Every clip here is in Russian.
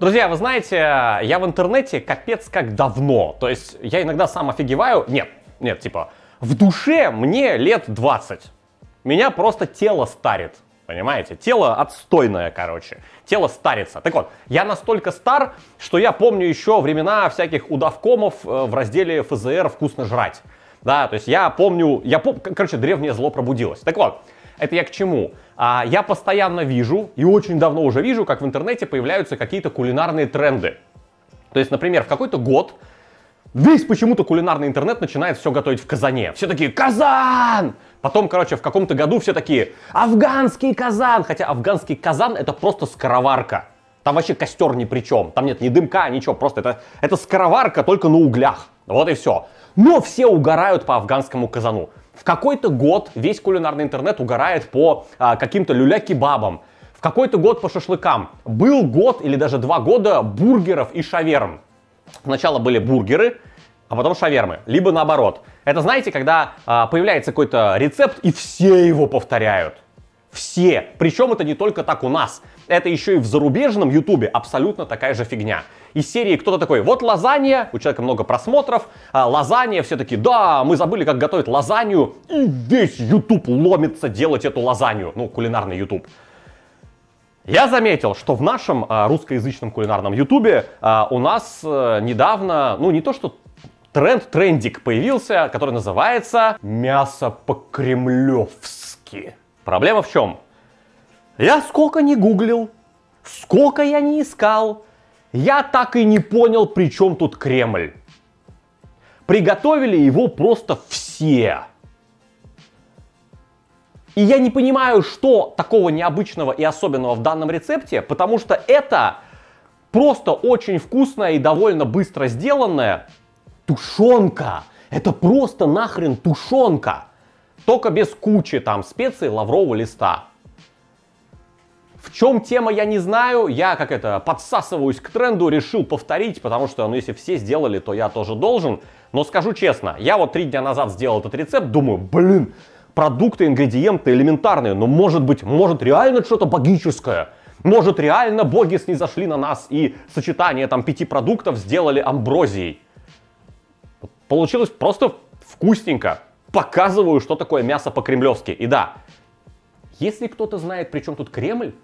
Друзья, вы знаете, я в интернете капец как давно. То есть я иногда сам офигеваю. Нет, нет, типа, в душе мне лет 20. Меня просто тело старит. Понимаете? Тело отстойное, короче. Тело старится. Так вот, я настолько стар, что я помню еще времена всяких удавкомов э, в разделе ФЗР «Вкусно жрать». Да, то есть я помню, я пом... короче, древнее зло пробудилось. Так вот, это я к чему? А, я постоянно вижу, и очень давно уже вижу, как в интернете появляются какие-то кулинарные тренды. То есть, например, в какой-то год весь почему-то кулинарный интернет начинает все готовить в казане. Все такие «Казан!» Потом, короче, в каком-то году все такие «Афганский казан!» Хотя афганский казан это просто скороварка. Там вообще костер ни при чем. Там нет ни дымка, ничего. Просто это, это скороварка только на углях. Вот и все. Но все угорают по афганскому казану. В какой-то год весь кулинарный интернет угорает по а, каким-то люля-кебабам, в какой-то год по шашлыкам. Был год или даже два года бургеров и шаверм. Сначала были бургеры, а потом шавермы, либо наоборот. Это знаете, когда а, появляется какой-то рецепт и все его повторяют. Все. Причем это не только так у нас. Это еще и в зарубежном ютубе абсолютно такая же фигня. Из серии кто-то такой, вот лазанья, у человека много просмотров, а лазанья все таки да, мы забыли, как готовить лазанью, и весь ютуб ломится делать эту лазанью, ну, кулинарный ютуб. Я заметил, что в нашем а, русскоязычном кулинарном ютубе а, у нас а, недавно, ну не то что тренд, трендик появился, который называется «Мясо по-кремлевски». Проблема в чем? Я сколько не гуглил, сколько я не искал, я так и не понял, при чем тут Кремль. Приготовили его просто все. И я не понимаю, что такого необычного и особенного в данном рецепте, потому что это просто очень вкусная и довольно быстро сделанная тушенка. Это просто нахрен тушенка только без кучи там специй лаврового листа. В чем тема, я не знаю. Я как это подсасываюсь к тренду, решил повторить, потому что, ну, если все сделали, то я тоже должен. Но скажу честно, я вот три дня назад сделал этот рецепт, думаю, блин, продукты, ингредиенты элементарные, но может быть, может реально что-то богическое. Может реально боги снизошли на нас и сочетание там пяти продуктов сделали амброзией. Получилось просто вкусненько показываю, что такое мясо по-кремлевски. И да, если кто-то знает, при чем тут Кремль,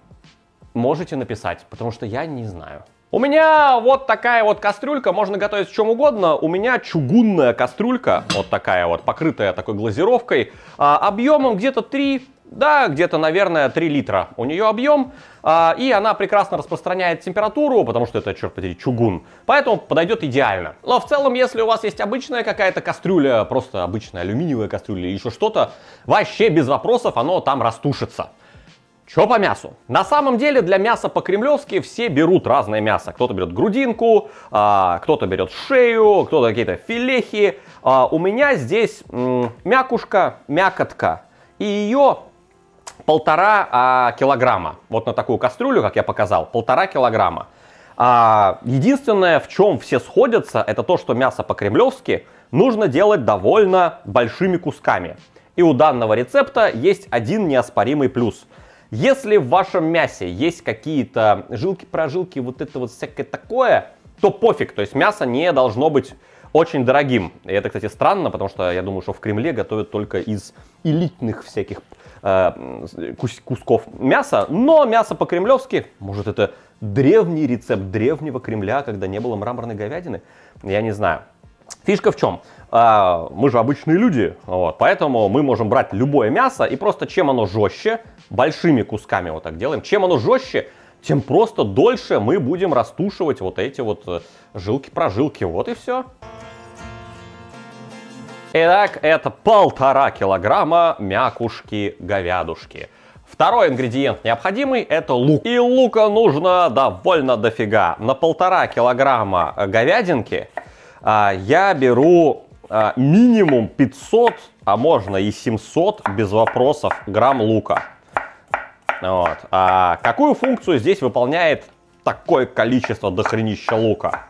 можете написать, потому что я не знаю. У меня вот такая вот кастрюлька, можно готовить в чем угодно. У меня чугунная кастрюлька, вот такая вот, покрытая такой глазировкой, а, объемом где-то 3 да, где-то, наверное, 3 литра у нее объем. А, и она прекрасно распространяет температуру, потому что это, черт подери, чугун. Поэтому подойдет идеально. Но в целом, если у вас есть обычная какая-то кастрюля, просто обычная алюминиевая кастрюля или еще что-то, вообще без вопросов оно там растушится. Чё по мясу? На самом деле для мяса по-кремлевски все берут разное мясо. Кто-то берет грудинку, а, кто-то берет шею, кто-то какие-то филехи. А, у меня здесь мякушка, мякотка. И ее полтора а, килограмма. Вот на такую кастрюлю, как я показал, полтора килограмма. А, единственное, в чем все сходятся, это то, что мясо по-кремлевски нужно делать довольно большими кусками. И у данного рецепта есть один неоспоримый плюс. Если в вашем мясе есть какие-то жилки-прожилки, вот это вот всякое такое, то пофиг, то есть мясо не должно быть очень дорогим. И это, кстати, странно, потому что я думаю, что в Кремле готовят только из элитных всяких э, кус кусков мяса. Но мясо по-кремлевски, может, это древний рецепт древнего Кремля, когда не было мраморной говядины? Я не знаю. Фишка в чем? А, мы же обычные люди, вот, поэтому мы можем брать любое мясо и просто чем оно жестче, большими кусками вот так делаем, чем оно жестче, тем просто дольше мы будем растушивать вот эти вот э, жилки-прожилки. Вот и все. Итак, это полтора килограмма мякушки-говядушки. Второй ингредиент необходимый это лук. И лука нужно довольно дофига. На полтора килограмма э, говядинки а, я беру а, минимум 500, а можно и 700 без вопросов грамм лука. Вот. А какую функцию здесь выполняет такое количество дохренища лука?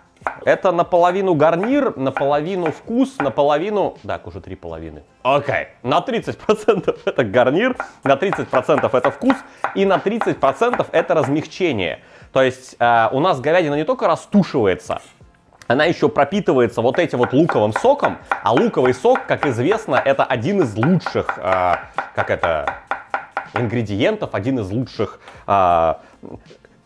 Это наполовину гарнир, наполовину вкус, наполовину... Так, уже три половины. Окей. Okay. На 30% это гарнир, на 30% это вкус и на 30% это размягчение. То есть э, у нас говядина не только растушивается, она еще пропитывается вот этим вот луковым соком, а луковый сок, как известно, это один из лучших, э, как это, ингредиентов, один из лучших э,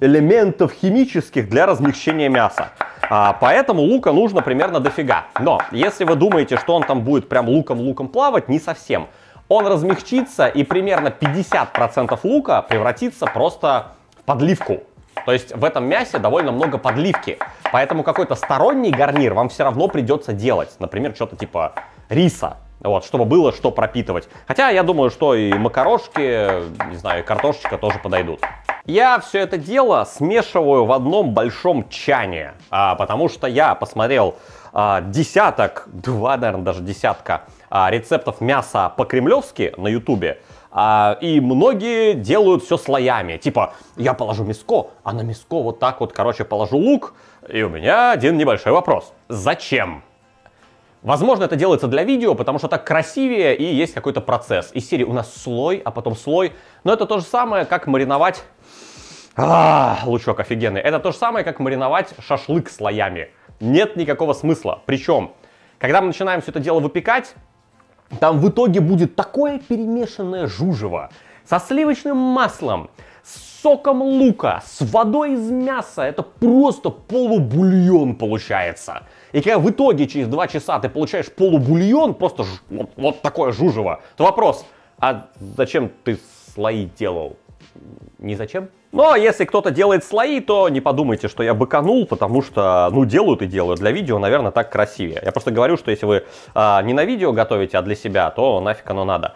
элементов химических для размягчения мяса. А, поэтому лука нужно примерно дофига. Но если вы думаете, что он там будет прям луком-луком плавать, не совсем. Он размягчится и примерно 50% лука превратится просто в подливку. То есть в этом мясе довольно много подливки. Поэтому какой-то сторонний гарнир вам все равно придется делать. Например, что-то типа риса вот, чтобы было что пропитывать. Хотя я думаю, что и макарошки, не знаю, и картошечка тоже подойдут. Я все это дело смешиваю в одном большом чане, а, потому что я посмотрел а, десяток, два, наверное, даже десятка а, рецептов мяса по-кремлевски на ютубе. А, и многие делают все слоями. Типа, я положу миско, а на миско вот так вот, короче, положу лук. И у меня один небольшой вопрос. Зачем? Возможно, это делается для видео, потому что так красивее и есть какой-то процесс. Из серии у нас слой, а потом слой. Но это то же самое, как мариновать... А, лучок офигенный. Это то же самое, как мариновать шашлык слоями. Нет никакого смысла. Причем, когда мы начинаем все это дело выпекать, там в итоге будет такое перемешанное жужево со сливочным маслом, с соком лука, с водой из мяса. Это просто полубульон получается. И когда в итоге через 2 часа ты получаешь полубульон, просто ж, вот, вот такое жужево, то вопрос, а зачем ты слои делал? Не зачем. Но ну, а если кто-то делает слои, то не подумайте, что я быканул, потому что, ну, делают и делают. Для видео, наверное, так красивее. Я просто говорю, что если вы а, не на видео готовите, а для себя, то нафиг оно надо.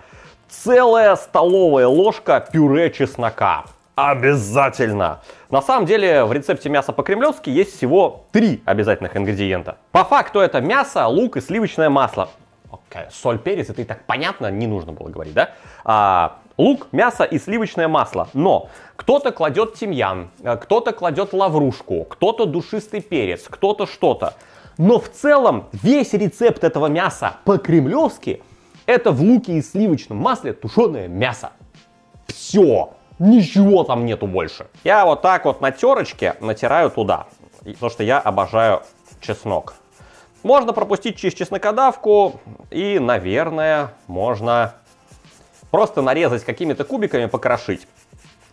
Целая столовая ложка пюре чеснока. Обязательно! На самом деле в рецепте мяса по-кремлевски есть всего три обязательных ингредиента. По факту это мясо, лук и сливочное масло. Okay. Соль, перец, это и так понятно, не нужно было говорить, да? А, лук, мясо и сливочное масло. Но кто-то кладет тимьян, э, кто-то кладет лаврушку, кто-то душистый перец, кто-то что-то. Но в целом весь рецепт этого мяса по-кремлевски это в луке и сливочном масле тушеное мясо. Все! Ничего там нету больше. Я вот так вот на терочке натираю туда, потому что я обожаю чеснок. Можно пропустить через чеснокодавку и, наверное, можно просто нарезать какими-то кубиками, покрошить.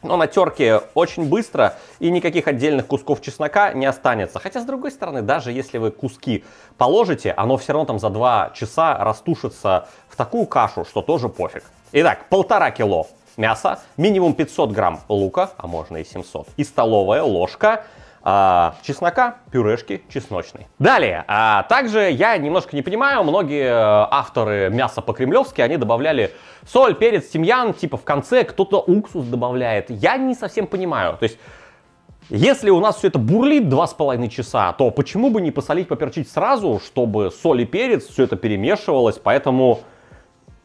Но на терке очень быстро и никаких отдельных кусков чеснока не останется. Хотя, с другой стороны, даже если вы куски положите, оно все равно там за 2 часа растушится в такую кашу, что тоже пофиг. Итак, полтора кило мяса, минимум 500 грамм лука, а можно и 700, и столовая ложка а, чеснока, пюрешки чесночной. Далее, а также я немножко не понимаю, многие э, авторы мяса по-кремлевски, они добавляли соль, перец, тимьян, типа в конце кто-то уксус добавляет. Я не совсем понимаю, то есть... Если у нас все это бурлит два с половиной часа, то почему бы не посолить, поперчить сразу, чтобы соль и перец, все это перемешивалось, поэтому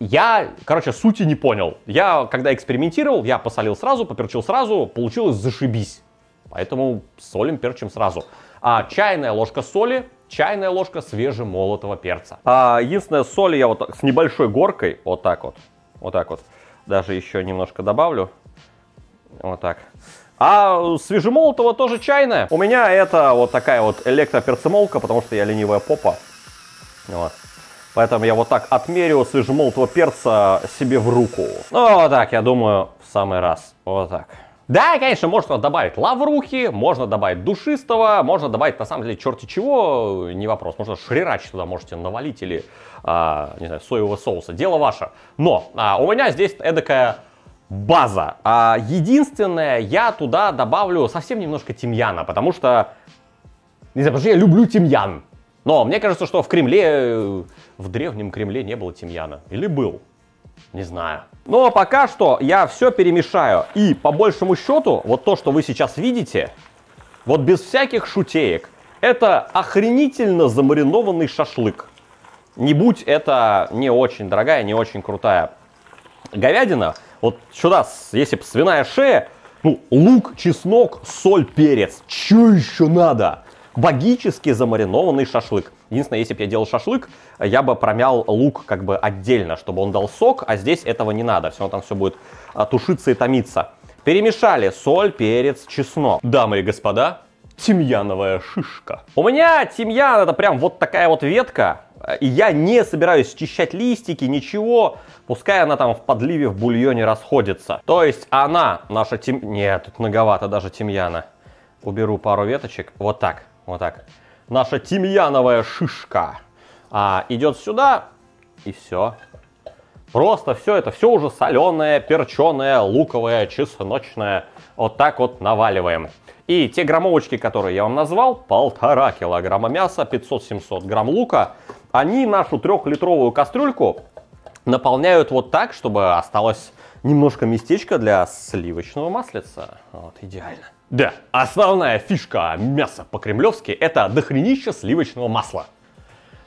я, короче, сути не понял. Я, когда экспериментировал, я посолил сразу, поперчил сразу, получилось зашибись. Поэтому солим, перчим сразу. А чайная ложка соли, чайная ложка свежемолотого перца. А, единственное, соли я вот с небольшой горкой, вот так вот, вот так вот, даже еще немножко добавлю. Вот так. А свежемолотого тоже чайная. У меня это вот такая вот электроперцемолка, потому что я ленивая попа. Вот. Поэтому я вот так отмерю, сыжу молотого перца себе в руку. Ну, вот так, я думаю, в самый раз. Вот так. Да, конечно, можно добавить лаврухи, можно добавить душистого, можно добавить, на самом деле, черти чего, не вопрос. Можно шрирач туда можете навалить или, а, не знаю, соевого соуса. Дело ваше. Но а, у меня здесь эдакая база. А, единственное, я туда добавлю совсем немножко тимьяна, потому что, не знаю, потому что я люблю тимьян. Но мне кажется, что в Кремле, э, в древнем Кремле не было тимьяна. Или был? Не знаю. Но пока что я все перемешаю. И по большему счету, вот то, что вы сейчас видите, вот без всяких шутеек, это охренительно замаринованный шашлык. Не будь это не очень дорогая, не очень крутая говядина. Вот сюда, если бы свиная шея, ну, лук, чеснок, соль, перец. Че еще надо? богически замаринованный шашлык. Единственное, если бы я делал шашлык, я бы промял лук как бы отдельно, чтобы он дал сок, а здесь этого не надо, все там все будет а, тушиться и томиться. Перемешали соль, перец, чеснок. Дамы и господа, тимьяновая шишка. У меня тимьян это прям вот такая вот ветка, и я не собираюсь чищать листики, ничего. Пускай она там в подливе, в бульоне расходится. То есть она, наша тим... Нет, тут многовато даже тимьяна. Уберу пару веточек. Вот так. Вот так. Наша тимьяновая шишка. А, идет сюда, и все. Просто все это, все уже соленое, перченое, луковое, чесночное. Вот так вот наваливаем. И те граммовочки, которые я вам назвал, полтора килограмма мяса, 500-700 грамм лука, они нашу трехлитровую кастрюльку наполняют вот так, чтобы осталось немножко местечко для сливочного маслица. Вот, идеально. Да, основная фишка мяса по-кремлевски это дохренище сливочного масла.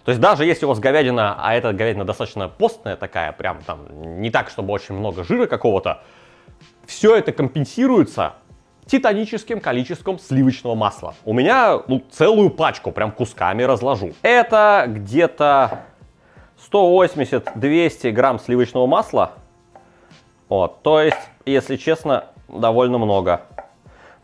То есть даже если у вас говядина, а эта говядина достаточно постная такая, прям там не так, чтобы очень много жира какого-то, все это компенсируется титаническим количеством сливочного масла. У меня ну, целую пачку прям кусками разложу. Это где-то 180-200 грамм сливочного масла. Вот, то есть, если честно, довольно много.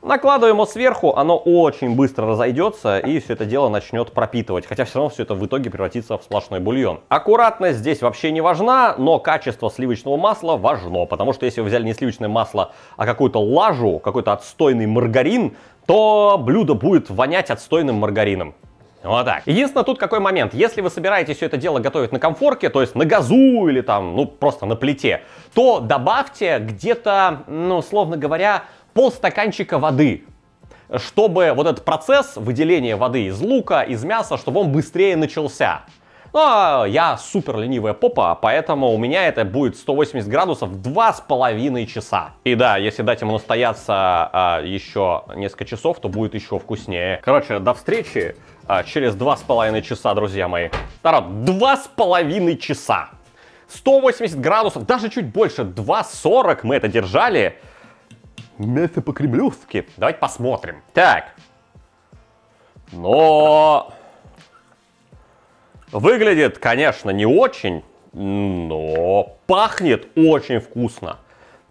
Накладываем сверху, оно очень быстро разойдется и все это дело начнет пропитывать, хотя все равно все это в итоге превратится в сплошной бульон. Аккуратность здесь вообще не важна, но качество сливочного масла важно, потому что если вы взяли не сливочное масло, а какую-то лажу, какой-то отстойный маргарин, то блюдо будет вонять отстойным маргарином. Вот так. Единственное, тут какой момент. Если вы собираетесь все это дело готовить на комфорке, то есть на газу или там, ну, просто на плите, то добавьте где-то, ну, условно говоря, полстаканчика воды, чтобы вот этот процесс выделения воды из лука, из мяса, чтобы он быстрее начался. Но ну, а я супер ленивая попа, поэтому у меня это будет 180 градусов 2,5 часа. И да, если дать ему настояться а, еще несколько часов, то будет еще вкуснее. Короче, до встречи а, через 2,5 часа, друзья мои. Народ, 2,5 часа. 180 градусов, даже чуть больше, 2,40 мы это держали. Мясо по-кремлевски. Давайте посмотрим. Так. Но... Выглядит, конечно, не очень, но пахнет очень вкусно.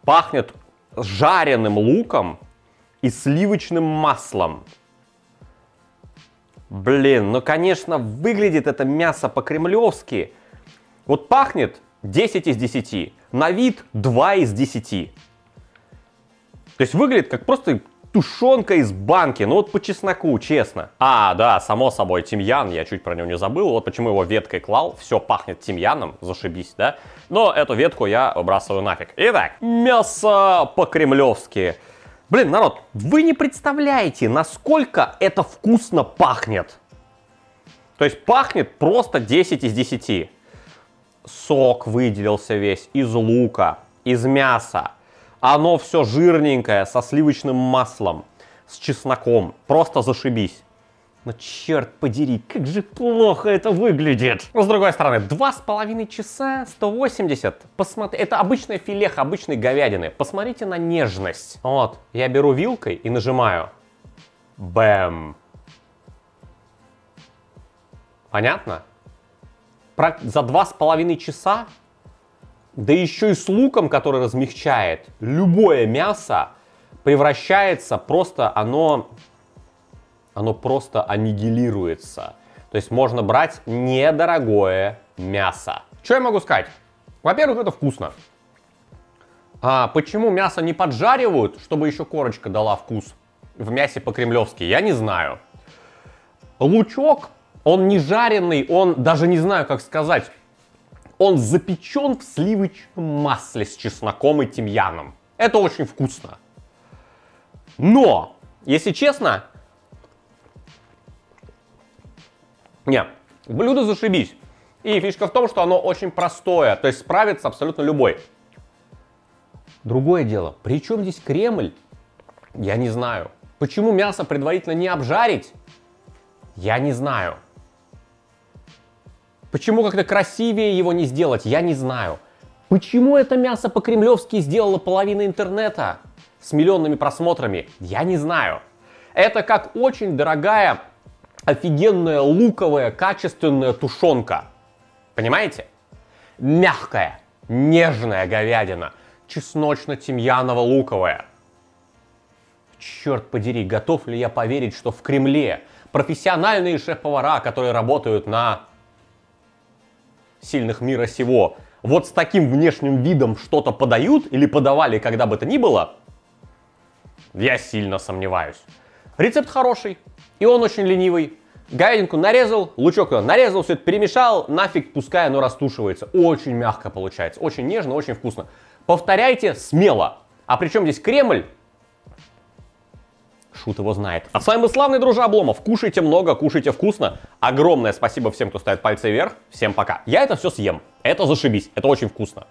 Пахнет жареным луком и сливочным маслом. Блин, ну конечно, выглядит это мясо по-кремлевски. Вот пахнет 10 из 10, на вид 2 из 10. То есть выглядит как просто тушенка из банки, ну вот по чесноку, честно. А, да, само собой, тимьян, я чуть про него не забыл, вот почему его веткой клал, все пахнет тимьяном, зашибись, да? Но эту ветку я выбрасываю нафиг. Итак, мясо по-кремлевски. Блин, народ, вы не представляете, насколько это вкусно пахнет. То есть пахнет просто 10 из 10. Сок выделился весь из лука, из мяса, оно все жирненькое, со сливочным маслом, с чесноком. Просто зашибись. Но черт подери, как же плохо это выглядит. Но с другой стороны, два с половиной часа, 180. Посмотри, это обычное филеха, обычной говядины. Посмотрите на нежность. Вот, я беру вилкой и нажимаю. Бэм. Понятно? Про... За два с половиной часа да еще и с луком, который размягчает, любое мясо превращается просто, оно, оно просто аннигилируется. То есть можно брать недорогое мясо. Что я могу сказать? Во-первых, это вкусно. А почему мясо не поджаривают, чтобы еще корочка дала вкус в мясе по-кремлевски, я не знаю. Лучок, он не жареный, он даже не знаю, как сказать он запечен в сливочном масле с чесноком и тимьяном. Это очень вкусно. Но, если честно... не блюдо зашибись. И фишка в том, что оно очень простое, то есть справится абсолютно любой. Другое дело, при чем здесь Кремль? Я не знаю. Почему мясо предварительно не обжарить? Я не знаю. Почему как-то красивее его не сделать, я не знаю. Почему это мясо по-кремлевски сделало половина интернета с миллионными просмотрами, я не знаю. Это как очень дорогая, офигенная, луковая, качественная тушенка. Понимаете? Мягкая, нежная говядина, чесночно-тимьяново-луковая. Черт подери, готов ли я поверить, что в Кремле профессиональные шеф-повара, которые работают на сильных мира сего вот с таким внешним видом что-то подают или подавали когда бы то ни было, я сильно сомневаюсь. Рецепт хороший, и он очень ленивый. Говядинку нарезал, лучок нарезал, все это перемешал, нафиг пускай оно растушивается. Очень мягко получается, очень нежно, очень вкусно. Повторяйте смело. А причем здесь Кремль? шут его знает. А с вами был славный дружа Обломов. Кушайте много, кушайте вкусно. Огромное спасибо всем, кто ставит пальцы вверх. Всем пока. Я это все съем. Это зашибись. Это очень вкусно.